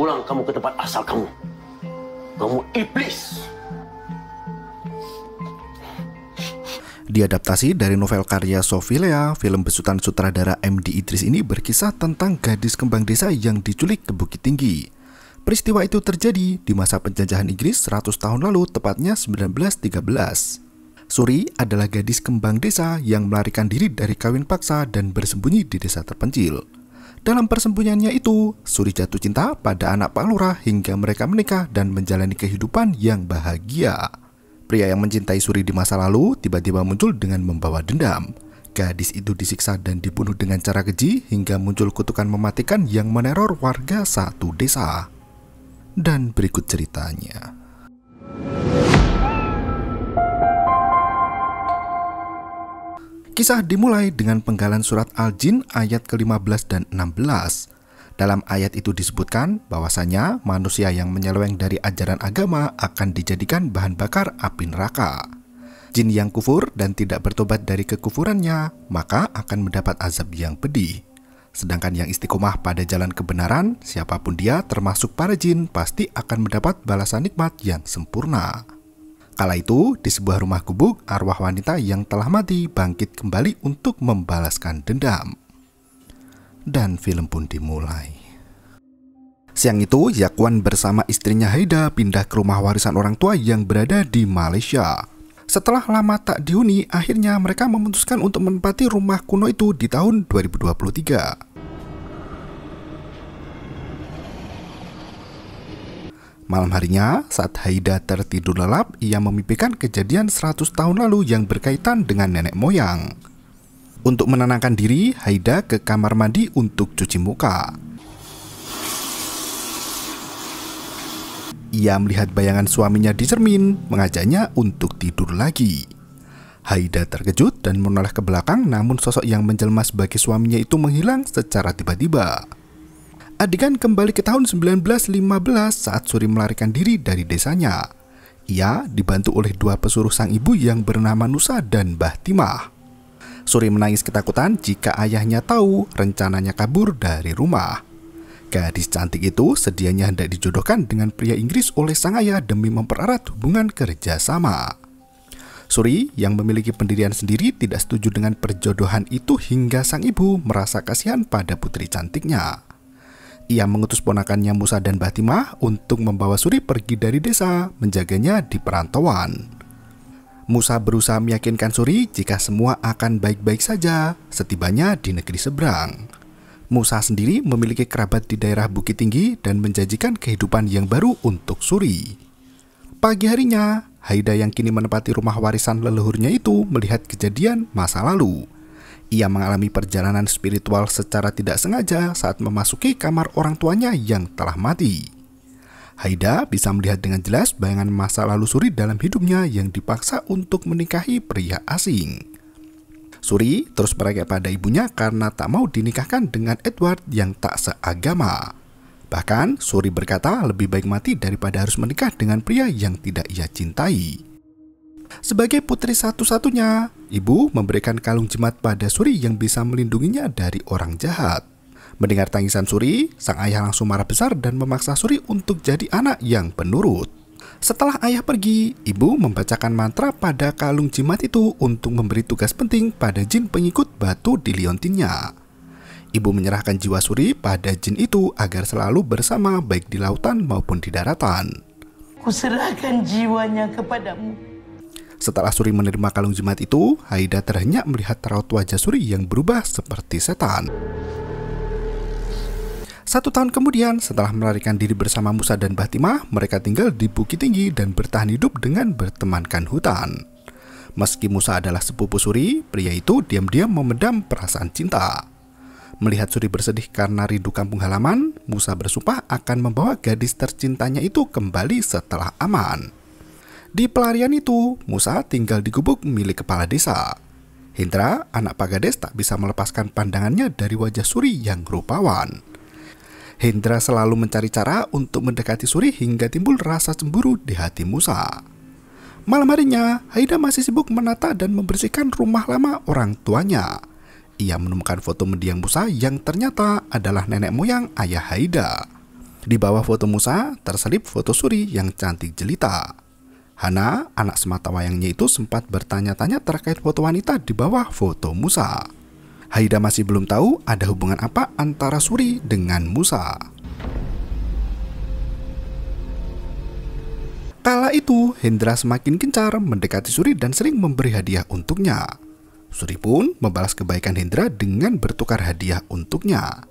Pulang kamu ke tempat asal kamu. Kamu iblis. Diadaptasi dari novel karya Sofilea, film besutan sutradara MD Idris ini berkisah tentang gadis kembang desa yang diculik ke Bukit Tinggi. Peristiwa itu terjadi di masa penjajahan Inggris 100 tahun lalu, tepatnya 1913. Suri adalah gadis kembang desa yang melarikan diri dari kawin paksa dan bersembunyi di desa terpencil. Dalam persembunyiannya itu, Suri jatuh cinta pada anak Pak Lurah hingga mereka menikah dan menjalani kehidupan yang bahagia. Pria yang mencintai Suri di masa lalu tiba-tiba muncul dengan membawa dendam. Gadis itu disiksa dan dibunuh dengan cara keji hingga muncul kutukan mematikan yang meneror warga satu desa. Dan berikut ceritanya. Kisah dimulai dengan penggalan surat Al-Jin ayat ke-15 dan 16. Dalam ayat itu disebutkan bahwasanya manusia yang menyeleweng dari ajaran agama akan dijadikan bahan bakar api neraka. Jin yang kufur dan tidak bertobat dari kekufurannya, maka akan mendapat azab yang pedih. Sedangkan yang istiqomah pada jalan kebenaran, siapapun dia termasuk para jin pasti akan mendapat balasan nikmat yang sempurna. Kala itu, di sebuah rumah gubuk, arwah wanita yang telah mati bangkit kembali untuk membalaskan dendam. Dan film pun dimulai. Siang itu, Yakwan bersama istrinya Haida pindah ke rumah warisan orang tua yang berada di Malaysia. Setelah lama tak dihuni, akhirnya mereka memutuskan untuk menempati rumah kuno itu di tahun 2023. Malam harinya, saat Haida tertidur lelap, ia memimpikan kejadian 100 tahun lalu yang berkaitan dengan nenek moyang. Untuk menenangkan diri, Haida ke kamar mandi untuk cuci muka. Ia melihat bayangan suaminya di cermin, mengajaknya untuk tidur lagi. Haida terkejut dan menoleh ke belakang, namun sosok yang menjelma sebagai suaminya itu menghilang secara tiba-tiba adegan kembali ke tahun 1915 saat Suri melarikan diri dari desanya. Ia dibantu oleh dua pesuruh sang ibu yang bernama Nusa dan Mbah Timah. Suri menangis ketakutan jika ayahnya tahu rencananya kabur dari rumah. Gadis cantik itu sedianya hendak dijodohkan dengan pria Inggris oleh sang ayah demi mempererat hubungan kerjasama. Suri yang memiliki pendirian sendiri tidak setuju dengan perjodohan itu hingga sang ibu merasa kasihan pada putri cantiknya ia mengutus ponakannya Musa dan Batimah untuk membawa Suri pergi dari desa, menjaganya di perantauan. Musa berusaha meyakinkan Suri jika semua akan baik-baik saja setibanya di negeri seberang. Musa sendiri memiliki kerabat di daerah Bukit Tinggi dan menjanjikan kehidupan yang baru untuk Suri. Pagi harinya, Haida yang kini menempati rumah warisan leluhurnya itu melihat kejadian masa lalu ia mengalami perjalanan spiritual secara tidak sengaja saat memasuki kamar orang tuanya yang telah mati. Haida bisa melihat dengan jelas bayangan masa lalu Suri dalam hidupnya yang dipaksa untuk menikahi pria asing. Suri terus beragak pada ibunya karena tak mau dinikahkan dengan Edward yang tak seagama. Bahkan, Suri berkata lebih baik mati daripada harus menikah dengan pria yang tidak ia cintai. Sebagai putri satu-satunya, ibu memberikan kalung jimat pada Suri yang bisa melindunginya dari orang jahat. Mendengar tangisan Suri, sang ayah langsung marah besar dan memaksa Suri untuk jadi anak yang penurut. Setelah ayah pergi, ibu membacakan mantra pada kalung jimat itu untuk memberi tugas penting pada jin pengikut batu di liontinnya. Ibu menyerahkan jiwa Suri pada jin itu agar selalu bersama baik di lautan maupun di daratan. Kuserahkan jiwanya kepadamu setelah Suri menerima kalung jimat itu, Haida terhenyak melihat raut wajah Suri yang berubah seperti setan. Satu tahun kemudian, setelah melarikan diri bersama Musa dan Batimah, mereka tinggal di Bukit Tinggi dan bertahan hidup dengan bertemankan hutan. Meski Musa adalah sepupu Suri, pria itu diam-diam memendam perasaan cinta. Melihat Suri bersedih karena rindu kampung halaman, Musa bersumpah akan membawa gadis tercintanya itu kembali setelah aman. Di pelarian itu, Musa tinggal di gubuk milik kepala desa. Hindra, anak Pagades tak bisa melepaskan pandangannya dari wajah Suri yang rupawan. Hendra selalu mencari cara untuk mendekati Suri hingga timbul rasa cemburu di hati Musa. Malam harinya, Haida masih sibuk menata dan membersihkan rumah lama orang tuanya. Ia menemukan foto mendiang Musa yang ternyata adalah nenek moyang ayah Haida. Di bawah foto Musa terselip foto Suri yang cantik jelita. Hana, anak semata wayangnya itu sempat bertanya-tanya terkait foto wanita di bawah foto Musa. Haida masih belum tahu ada hubungan apa antara Suri dengan Musa. Kala itu, Hendra semakin gencar mendekati Suri dan sering memberi hadiah untuknya. Suri pun membalas kebaikan Hendra dengan bertukar hadiah untuknya.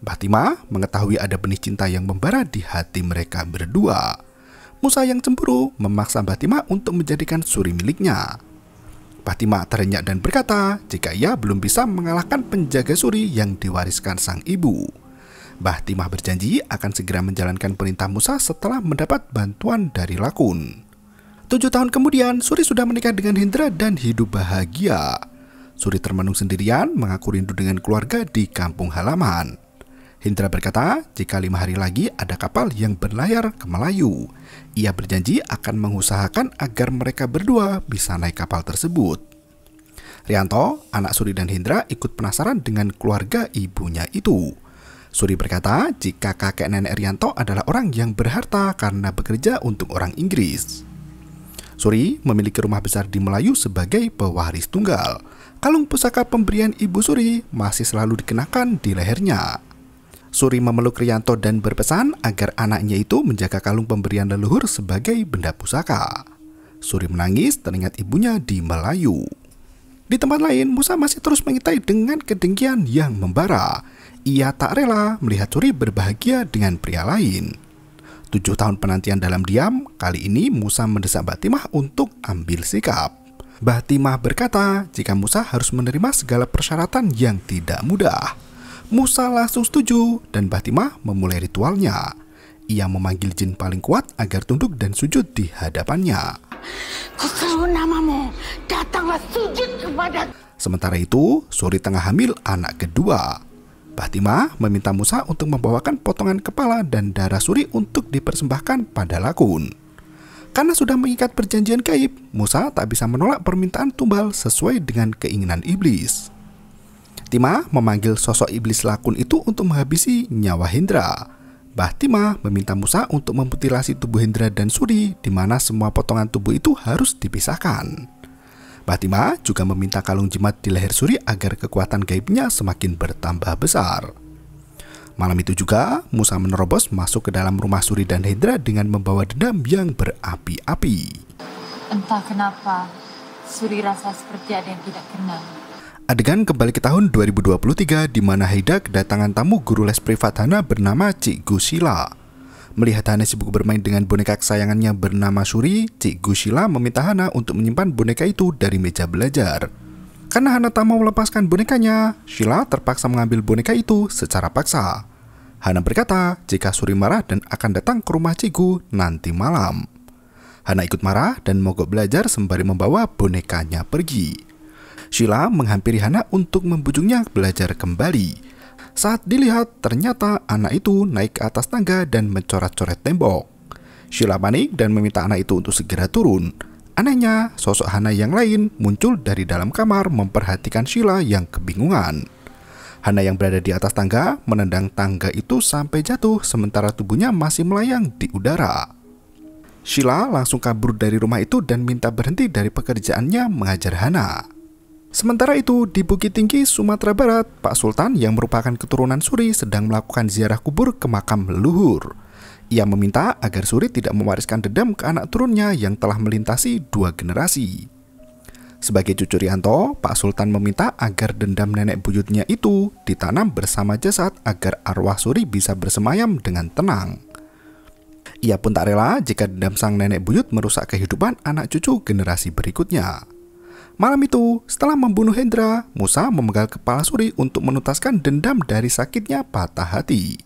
Fatima mengetahui ada benih cinta yang membara di hati mereka berdua. Musa yang cemburu memaksa Fatima untuk menjadikan suri miliknya. Fatima terenyak dan berkata jika ia belum bisa mengalahkan penjaga suri yang diwariskan sang ibu. Timah berjanji akan segera menjalankan perintah Musa setelah mendapat bantuan dari Lakun. Tujuh tahun kemudian, Suri sudah menikah dengan Hendra dan hidup bahagia. Suri termenung sendirian, mengaku rindu dengan keluarga di kampung halaman. Hendra berkata, jika lima hari lagi ada kapal yang berlayar ke Melayu. Ia berjanji akan mengusahakan agar mereka berdua bisa naik kapal tersebut. Rianto, anak Suri dan Hendra ikut penasaran dengan keluarga ibunya itu. Suri berkata, jika kakek nenek Rianto adalah orang yang berharta karena bekerja untuk orang Inggris. Suri memiliki rumah besar di Melayu sebagai pewaris tunggal. Kalung pusaka pemberian ibu Suri masih selalu dikenakan di lehernya. Suri memeluk Rianto dan berpesan agar anaknya itu menjaga kalung pemberian leluhur sebagai benda pusaka. Suri menangis teringat ibunya di Melayu. Di tempat lain, Musa masih terus mengitai dengan kedengkian yang membara. Ia tak rela melihat Suri berbahagia dengan pria lain. Tujuh tahun penantian dalam diam, kali ini Musa mendesak Batimah untuk ambil sikap. Batimah berkata jika Musa harus menerima segala persyaratan yang tidak mudah. Musa langsung setuju dan Batimah memulai ritualnya. Ia memanggil jin paling kuat agar tunduk dan sujud di hadapannya. Seseru namamu, datanglah sujud kepada... Sementara itu, Suri tengah hamil anak kedua. Batima meminta Musa untuk membawakan potongan kepala dan darah Suri untuk dipersembahkan pada Lakun. Karena sudah mengikat perjanjian gaib, Musa tak bisa menolak permintaan tumbal sesuai dengan keinginan iblis. Bahtima memanggil sosok iblis lakun itu untuk menghabisi nyawa Hendra. Bahtima meminta Musa untuk memutilasi tubuh Hendra dan Suri di mana semua potongan tubuh itu harus dipisahkan. Bahtima juga meminta kalung jimat di leher Suri agar kekuatan gaibnya semakin bertambah besar. Malam itu juga, Musa menerobos masuk ke dalam rumah Suri dan Hendra dengan membawa dendam yang berapi-api. Entah kenapa, Suri rasa seperti ada yang tidak kenal. Adegan kembali ke tahun 2023 di mana Haida kedatangan tamu guru les privat Hana bernama Cik Gusila. Melihat Hana sibuk bermain dengan boneka kesayangannya bernama Suri, Cik Gusila meminta Hana untuk menyimpan boneka itu dari meja belajar. Karena Hana tak mau melepaskan bonekanya, Sheila terpaksa mengambil boneka itu secara paksa. Hana berkata jika Suri marah dan akan datang ke rumah Cikgu nanti malam. Hana ikut marah dan mogok belajar sembari membawa bonekanya pergi. Sheila menghampiri Hana untuk membujuknya belajar kembali. Saat dilihat, ternyata anak itu naik ke atas tangga dan mencoret-coret tembok. Sheila panik dan meminta anak itu untuk segera turun. Anehnya, sosok Hana yang lain muncul dari dalam kamar memperhatikan Sheila yang kebingungan. Hana yang berada di atas tangga menendang tangga itu sampai jatuh sementara tubuhnya masih melayang di udara. Sheila langsung kabur dari rumah itu dan minta berhenti dari pekerjaannya mengajar Hana. Sementara itu, di Bukit Tinggi, Sumatera Barat, Pak Sultan yang merupakan keturunan Suri sedang melakukan ziarah kubur ke makam leluhur. Ia meminta agar Suri tidak mewariskan dendam ke anak turunnya yang telah melintasi dua generasi. Sebagai cucu Rianto, Pak Sultan meminta agar dendam nenek buyutnya itu ditanam bersama jasad agar arwah Suri bisa bersemayam dengan tenang. Ia pun tak rela jika dendam sang nenek buyut merusak kehidupan anak cucu generasi berikutnya. Malam itu, setelah membunuh Hendra, Musa memegang kepala Suri untuk menuntaskan dendam dari sakitnya patah hati.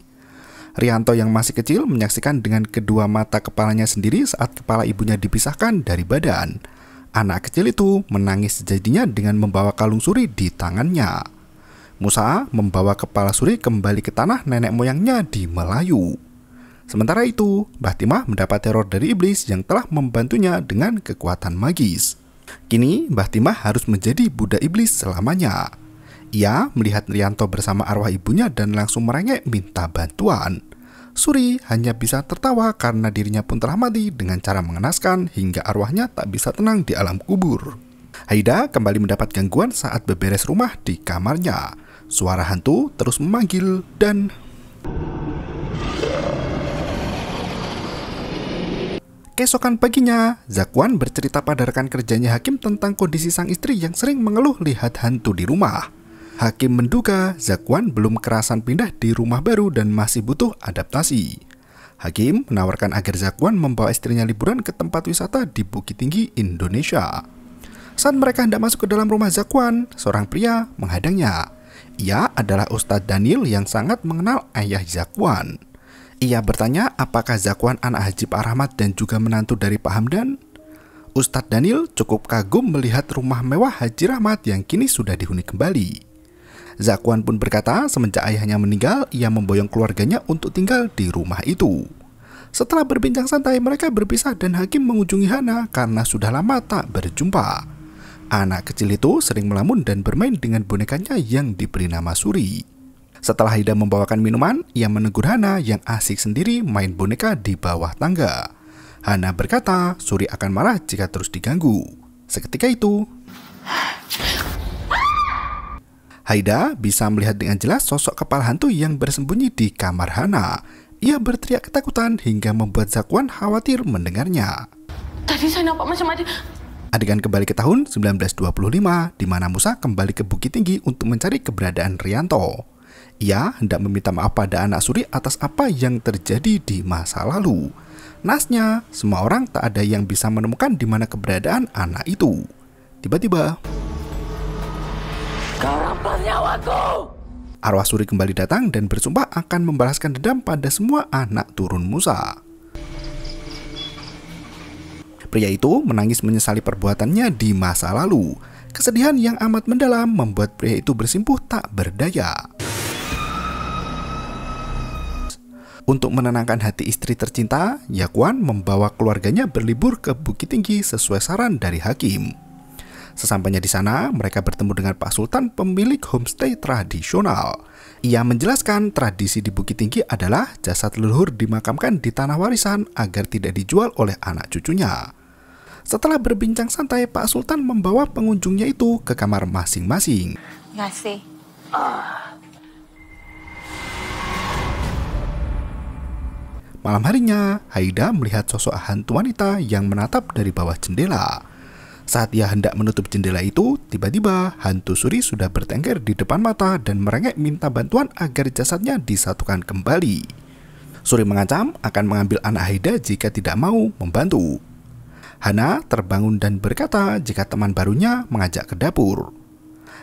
Rianto yang masih kecil menyaksikan dengan kedua mata kepalanya sendiri saat kepala ibunya dipisahkan dari badan. Anak kecil itu menangis sejadinya dengan membawa kalung suri di tangannya. Musa membawa kepala suri kembali ke tanah nenek moyangnya di Melayu. Sementara itu, Bahtimah mendapat teror dari iblis yang telah membantunya dengan kekuatan magis. Kini, Mbah Timah harus menjadi Buddha Iblis selamanya. Ia melihat Rianto bersama arwah ibunya dan langsung merengek minta bantuan. Suri hanya bisa tertawa karena dirinya pun telah mati dengan cara mengenaskan hingga arwahnya tak bisa tenang di alam kubur. Haida kembali mendapat gangguan saat beberes rumah di kamarnya. Suara hantu terus memanggil dan... Keesokan paginya, Zakwan bercerita pada rekan kerjanya Hakim tentang kondisi sang istri yang sering mengeluh lihat hantu di rumah. Hakim menduga Zakwan belum kerasan pindah di rumah baru dan masih butuh adaptasi. Hakim menawarkan agar Zakwan membawa istrinya liburan ke tempat wisata di Bukit Tinggi, Indonesia. Saat mereka hendak masuk ke dalam rumah Zakwan, seorang pria menghadangnya. Ia adalah Ustadz Daniel yang sangat mengenal ayah Zakwan. Ia bertanya apakah zakuan anak Haji Pak Rahmat dan juga menantu dari Pak Hamdan? Ustadz Daniel cukup kagum melihat rumah mewah Haji Rahmat yang kini sudah dihuni kembali. Zakuan pun berkata semenjak ayahnya meninggal, ia memboyong keluarganya untuk tinggal di rumah itu. Setelah berbincang santai, mereka berpisah dan Hakim mengunjungi Hana karena sudah lama tak berjumpa. Anak kecil itu sering melamun dan bermain dengan bonekanya yang diberi nama Suri. Setelah Hida membawakan minuman, ia menegur Hana yang asik sendiri main boneka di bawah tangga. Hana berkata, Suri akan marah jika terus diganggu. Seketika itu, Haida bisa melihat dengan jelas sosok kepala hantu yang bersembunyi di kamar Hana. Ia berteriak ketakutan hingga membuat Zakwan khawatir mendengarnya. Tadi saya nampak macam ada... Adegan kembali ke tahun 1925, di mana Musa kembali ke Bukit Tinggi untuk mencari keberadaan Rianto. Ia hendak meminta maaf pada anak suri atas apa yang terjadi di masa lalu. Nasnya, semua orang tak ada yang bisa menemukan di mana keberadaan anak itu. Tiba-tiba, Arwah Suri kembali datang dan bersumpah akan membalaskan dendam pada semua anak turun Musa. Pria itu menangis menyesali perbuatannya di masa lalu. Kesedihan yang amat mendalam membuat pria itu bersimpuh tak berdaya. Untuk menenangkan hati istri tercinta, Yakuan membawa keluarganya berlibur ke Bukit Tinggi sesuai saran dari hakim. Sesampainya di sana, mereka bertemu dengan Pak Sultan pemilik homestay tradisional. Ia menjelaskan tradisi di Bukit Tinggi adalah jasad leluhur dimakamkan di tanah warisan agar tidak dijual oleh anak cucunya. Setelah berbincang santai, Pak Sultan membawa pengunjungnya itu ke kamar masing-masing. Ngasih. Ah. Malam harinya, Haida melihat sosok hantu wanita yang menatap dari bawah jendela. Saat ia hendak menutup jendela itu, tiba-tiba hantu Suri sudah bertengger di depan mata dan merengek minta bantuan agar jasadnya disatukan kembali. Suri mengancam akan mengambil anak Haida jika tidak mau membantu. Hana terbangun dan berkata jika teman barunya mengajak ke dapur.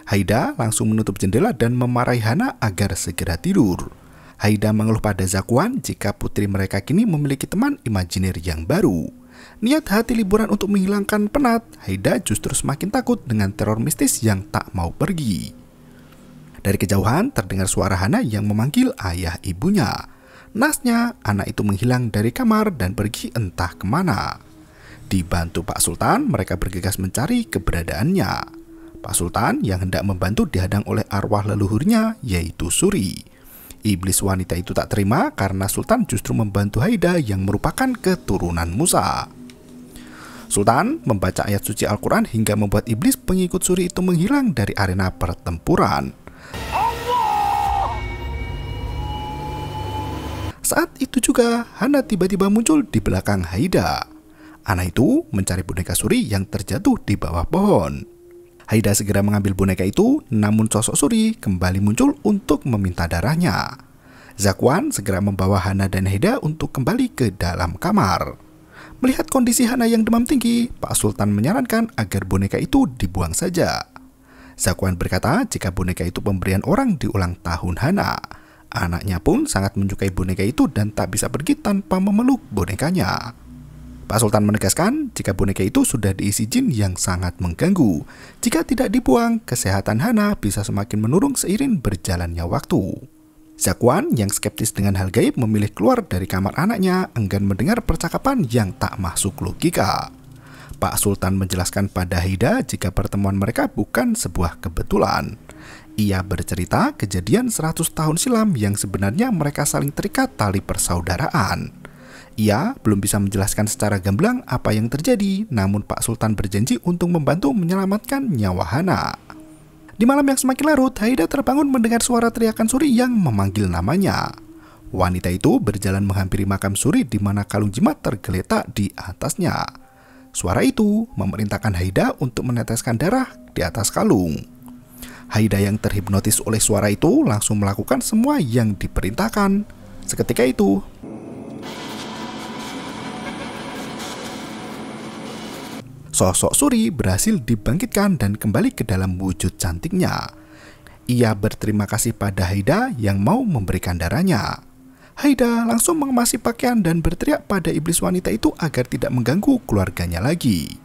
Haida langsung menutup jendela dan memarahi Hana agar segera tidur. Haida mengeluh pada Zakuan jika putri mereka kini memiliki teman imajiner yang baru. Niat hati liburan untuk menghilangkan penat, Haida justru semakin takut dengan teror mistis yang tak mau pergi. Dari kejauhan terdengar suara Hana yang memanggil ayah ibunya. Nasnya, anak itu menghilang dari kamar dan pergi entah kemana. Dibantu Pak Sultan, mereka bergegas mencari keberadaannya. Pak Sultan yang hendak membantu dihadang oleh arwah leluhurnya yaitu Suri. Iblis wanita itu tak terima karena Sultan justru membantu Haida yang merupakan keturunan Musa. Sultan membaca ayat suci Al-Quran hingga membuat iblis pengikut suri itu menghilang dari arena pertempuran. Saat itu juga, Hana tiba-tiba muncul di belakang Haida. Anak itu mencari boneka suri yang terjatuh di bawah pohon. Haida segera mengambil boneka itu, namun sosok Suri kembali muncul untuk meminta darahnya. Zakwan segera membawa Hana dan Haida untuk kembali ke dalam kamar. Melihat kondisi Hana yang demam tinggi, Pak Sultan menyarankan agar boneka itu dibuang saja. Zakwan berkata jika boneka itu pemberian orang di ulang tahun Hana. Anaknya pun sangat menyukai boneka itu dan tak bisa pergi tanpa memeluk bonekanya. Pak Sultan menegaskan jika boneka itu sudah diisi jin yang sangat mengganggu. Jika tidak dibuang, kesehatan Hana bisa semakin menurun seiring berjalannya waktu. Zakwan yang skeptis dengan hal gaib memilih keluar dari kamar anaknya enggan mendengar percakapan yang tak masuk logika. Pak Sultan menjelaskan pada Hida jika pertemuan mereka bukan sebuah kebetulan. Ia bercerita kejadian 100 tahun silam yang sebenarnya mereka saling terikat tali persaudaraan. Ia belum bisa menjelaskan secara gamblang apa yang terjadi, namun Pak Sultan berjanji untuk membantu menyelamatkan nyawa Hana. Di malam yang semakin larut, Haida terbangun mendengar suara teriakan Suri yang memanggil namanya. Wanita itu berjalan menghampiri makam Suri di mana kalung jimat tergeletak di atasnya. Suara itu memerintahkan Haida untuk meneteskan darah di atas kalung. Haida yang terhipnotis oleh suara itu langsung melakukan semua yang diperintahkan. Seketika itu, sosok Suri berhasil dibangkitkan dan kembali ke dalam wujud cantiknya. Ia berterima kasih pada Haida yang mau memberikan darahnya. Haida langsung mengemasi pakaian dan berteriak pada iblis wanita itu agar tidak mengganggu keluarganya lagi.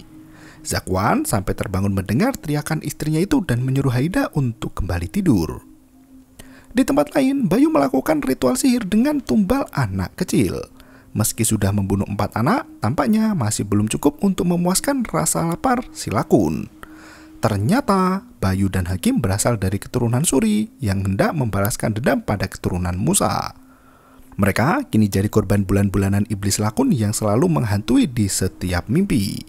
Zakwan sampai terbangun mendengar teriakan istrinya itu dan menyuruh Haida untuk kembali tidur. Di tempat lain, Bayu melakukan ritual sihir dengan tumbal anak kecil. Meski sudah membunuh empat anak, tampaknya masih belum cukup untuk memuaskan rasa lapar si lakun. Ternyata Bayu dan Hakim berasal dari keturunan Suri yang hendak membalaskan dendam pada keturunan Musa. Mereka kini jadi korban bulan-bulanan iblis lakun yang selalu menghantui di setiap mimpi.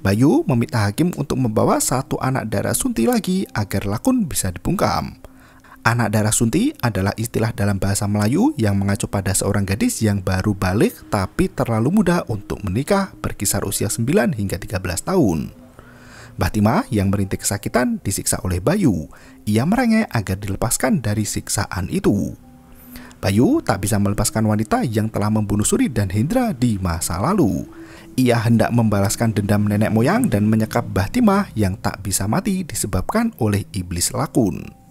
Bayu meminta Hakim untuk membawa satu anak darah Sunti lagi agar lakun bisa dipungkam. Anak darah sunti adalah istilah dalam bahasa Melayu yang mengacu pada seorang gadis yang baru balik tapi terlalu muda untuk menikah berkisar usia 9 hingga 13 tahun. Batima yang merintih kesakitan disiksa oleh Bayu. Ia merengek agar dilepaskan dari siksaan itu. Bayu tak bisa melepaskan wanita yang telah membunuh Suri dan Hendra di masa lalu. Ia hendak membalaskan dendam nenek moyang dan menyekap Batima yang tak bisa mati disebabkan oleh iblis lakun.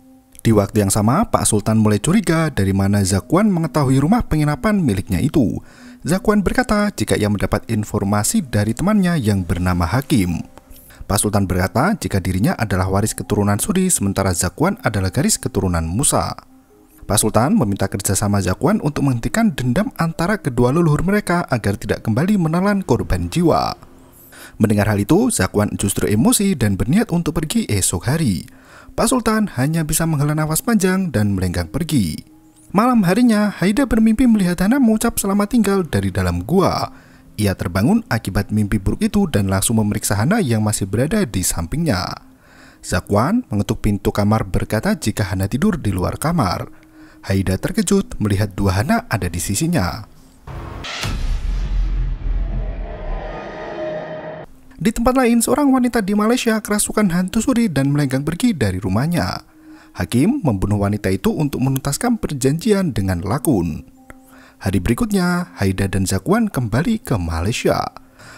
Di waktu yang sama, Pak Sultan mulai curiga dari mana Zakwan mengetahui rumah penginapan miliknya itu. Zakwan berkata jika ia mendapat informasi dari temannya yang bernama Hakim. Pak Sultan berkata jika dirinya adalah waris keturunan Suri sementara Zakwan adalah garis keturunan Musa. Pak Sultan meminta kerjasama Zakwan untuk menghentikan dendam antara kedua leluhur mereka agar tidak kembali menelan korban jiwa. Mendengar hal itu, Zakwan justru emosi dan berniat untuk pergi esok hari. Pak Sultan hanya bisa menghela nafas panjang dan melenggang pergi. Malam harinya, Haida bermimpi melihat Hana mengucap selamat tinggal dari dalam gua. Ia terbangun akibat mimpi buruk itu dan langsung memeriksa Hana yang masih berada di sampingnya. Zakwan mengetuk pintu kamar berkata jika Hana tidur di luar kamar. Haida terkejut melihat dua Hana ada di sisinya. Di tempat lain, seorang wanita di Malaysia kerasukan hantu suri dan melenggang pergi dari rumahnya. Hakim membunuh wanita itu untuk menuntaskan perjanjian dengan lakun. Hari berikutnya, Haida dan Zakwan kembali ke Malaysia.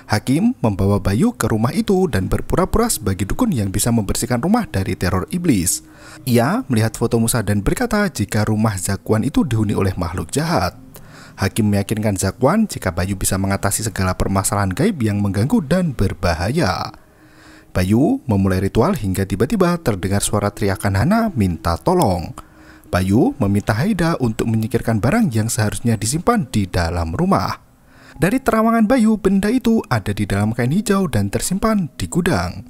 Hakim membawa Bayu ke rumah itu dan berpura-pura sebagai dukun yang bisa membersihkan rumah dari teror iblis. Ia melihat foto Musa dan berkata jika rumah Zakwan itu dihuni oleh makhluk jahat. Hakim meyakinkan Zakwan jika Bayu bisa mengatasi segala permasalahan gaib yang mengganggu dan berbahaya. Bayu memulai ritual hingga tiba-tiba terdengar suara teriakan Hana minta tolong. Bayu meminta Haida untuk menyikirkan barang yang seharusnya disimpan di dalam rumah. Dari terawangan Bayu, benda itu ada di dalam kain hijau dan tersimpan di gudang.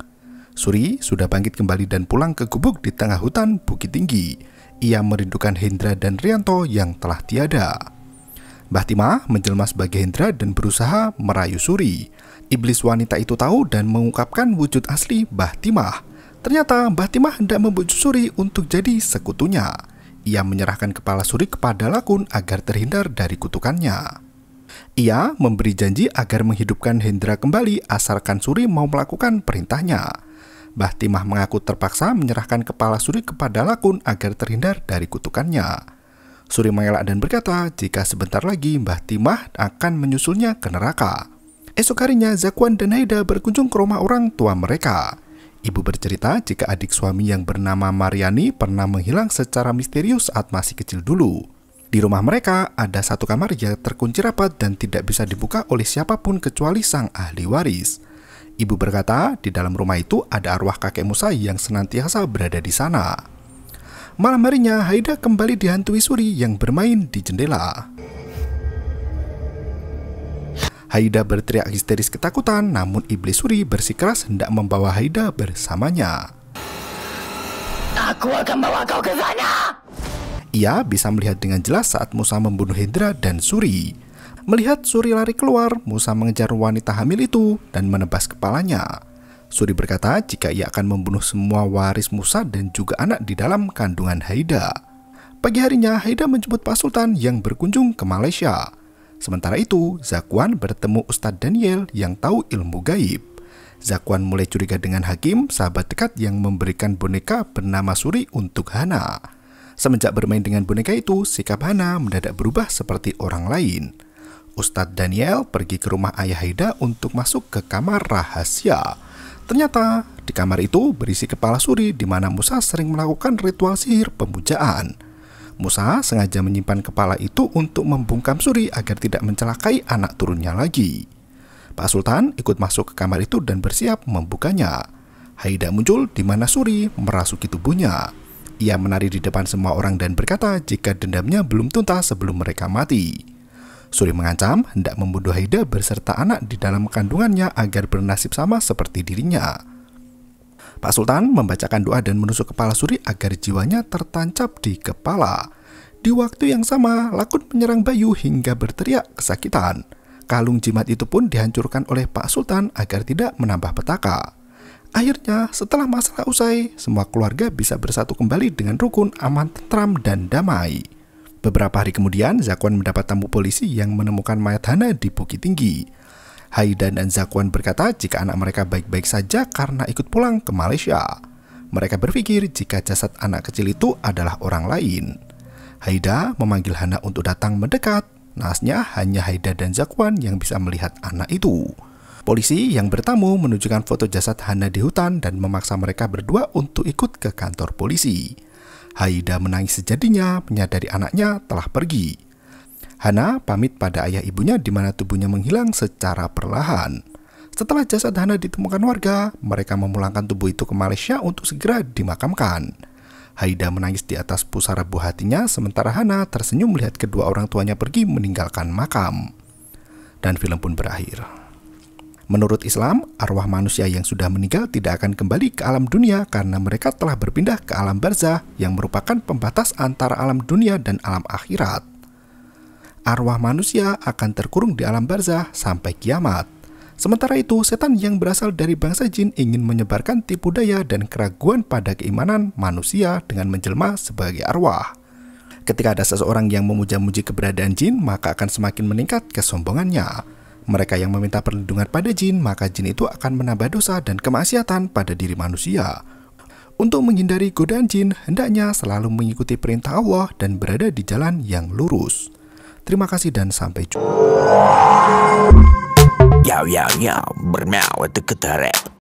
Suri sudah bangkit kembali dan pulang ke gubuk di tengah hutan Bukit Tinggi. Ia merindukan Hendra dan Rianto yang telah tiada. Mbah Timah menjelma sebagai Hendra dan berusaha merayu Suri. Iblis wanita itu tahu dan mengungkapkan wujud asli Mbah Timah. Ternyata Mbah Timah hendak membujuk Suri untuk jadi sekutunya. Ia menyerahkan kepala Suri kepada Lakun agar terhindar dari kutukannya. Ia memberi janji agar menghidupkan Hendra kembali asalkan Suri mau melakukan perintahnya. Mbah Timah mengaku terpaksa menyerahkan kepala Suri kepada Lakun agar terhindar dari kutukannya. Suri mengelak dan berkata jika sebentar lagi Mbah Timah akan menyusulnya ke neraka. Esok harinya, Zakwan dan Haida berkunjung ke rumah orang tua mereka. Ibu bercerita jika adik suami yang bernama Mariani pernah menghilang secara misterius saat masih kecil dulu. Di rumah mereka, ada satu kamar yang terkunci rapat dan tidak bisa dibuka oleh siapapun kecuali sang ahli waris. Ibu berkata, di dalam rumah itu ada arwah kakek Musa yang senantiasa berada di sana. Malam harinya, Haida kembali dihantui Suri yang bermain di jendela. Haida berteriak histeris ketakutan, namun iblis Suri bersikeras hendak membawa Haida bersamanya. Aku akan bawa kau ke sana. Ia bisa melihat dengan jelas saat Musa membunuh Hendra dan Suri. Melihat Suri lari keluar, Musa mengejar wanita hamil itu dan menebas kepalanya. Suri berkata jika ia akan membunuh semua waris Musa dan juga anak di dalam kandungan Haida. Pagi harinya, Haida menjemput Pak Sultan yang berkunjung ke Malaysia. Sementara itu, Zakwan bertemu Ustadz Daniel yang tahu ilmu gaib. Zakwan mulai curiga dengan Hakim, sahabat dekat yang memberikan boneka bernama Suri untuk Hana. Semenjak bermain dengan boneka itu, sikap Hana mendadak berubah seperti orang lain. Ustadz Daniel pergi ke rumah ayah Haida untuk masuk ke kamar rahasia. Ternyata di kamar itu berisi kepala suri di mana Musa sering melakukan ritual sihir pemujaan. Musa sengaja menyimpan kepala itu untuk membungkam suri agar tidak mencelakai anak turunnya lagi. Pak Sultan ikut masuk ke kamar itu dan bersiap membukanya. Haida muncul di mana suri merasuki tubuhnya. Ia menari di depan semua orang dan berkata jika dendamnya belum tuntas sebelum mereka mati. Suri mengancam hendak membunuh Haida berserta anak di dalam kandungannya agar bernasib sama seperti dirinya. Pak Sultan membacakan doa dan menusuk kepala Suri agar jiwanya tertancap di kepala. Di waktu yang sama, Lakun menyerang Bayu hingga berteriak kesakitan. Kalung jimat itu pun dihancurkan oleh Pak Sultan agar tidak menambah petaka. Akhirnya, setelah masalah usai, semua keluarga bisa bersatu kembali dengan rukun, aman, tentram, dan damai. Beberapa hari kemudian, Zakwan mendapat tamu polisi yang menemukan mayat Hana di Bukit Tinggi. Haidan dan Zakwan berkata jika anak mereka baik-baik saja karena ikut pulang ke Malaysia. Mereka berpikir jika jasad anak kecil itu adalah orang lain. Haida memanggil Hana untuk datang mendekat. Nasnya hanya Haida dan Zakwan yang bisa melihat anak itu. Polisi yang bertamu menunjukkan foto jasad Hana di hutan dan memaksa mereka berdua untuk ikut ke kantor polisi. Haida menangis sejadinya menyadari anaknya telah pergi. Hana pamit pada ayah ibunya di mana tubuhnya menghilang secara perlahan. Setelah jasad Hana ditemukan warga, mereka memulangkan tubuh itu ke Malaysia untuk segera dimakamkan. Haida menangis di atas pusara buah hatinya sementara Hana tersenyum melihat kedua orang tuanya pergi meninggalkan makam. Dan film pun berakhir. Menurut Islam, arwah manusia yang sudah meninggal tidak akan kembali ke alam dunia karena mereka telah berpindah ke alam barzah yang merupakan pembatas antara alam dunia dan alam akhirat. Arwah manusia akan terkurung di alam barzah sampai kiamat. Sementara itu, setan yang berasal dari bangsa jin ingin menyebarkan tipu daya dan keraguan pada keimanan manusia dengan menjelma sebagai arwah. Ketika ada seseorang yang memuja-muji keberadaan jin, maka akan semakin meningkat kesombongannya. Mereka yang meminta perlindungan pada jin, maka jin itu akan menambah dosa dan kemaksiatan pada diri manusia. Untuk menghindari godaan jin, hendaknya selalu mengikuti perintah Allah dan berada di jalan yang lurus. Terima kasih dan sampai jumpa. Yow, yow, yow.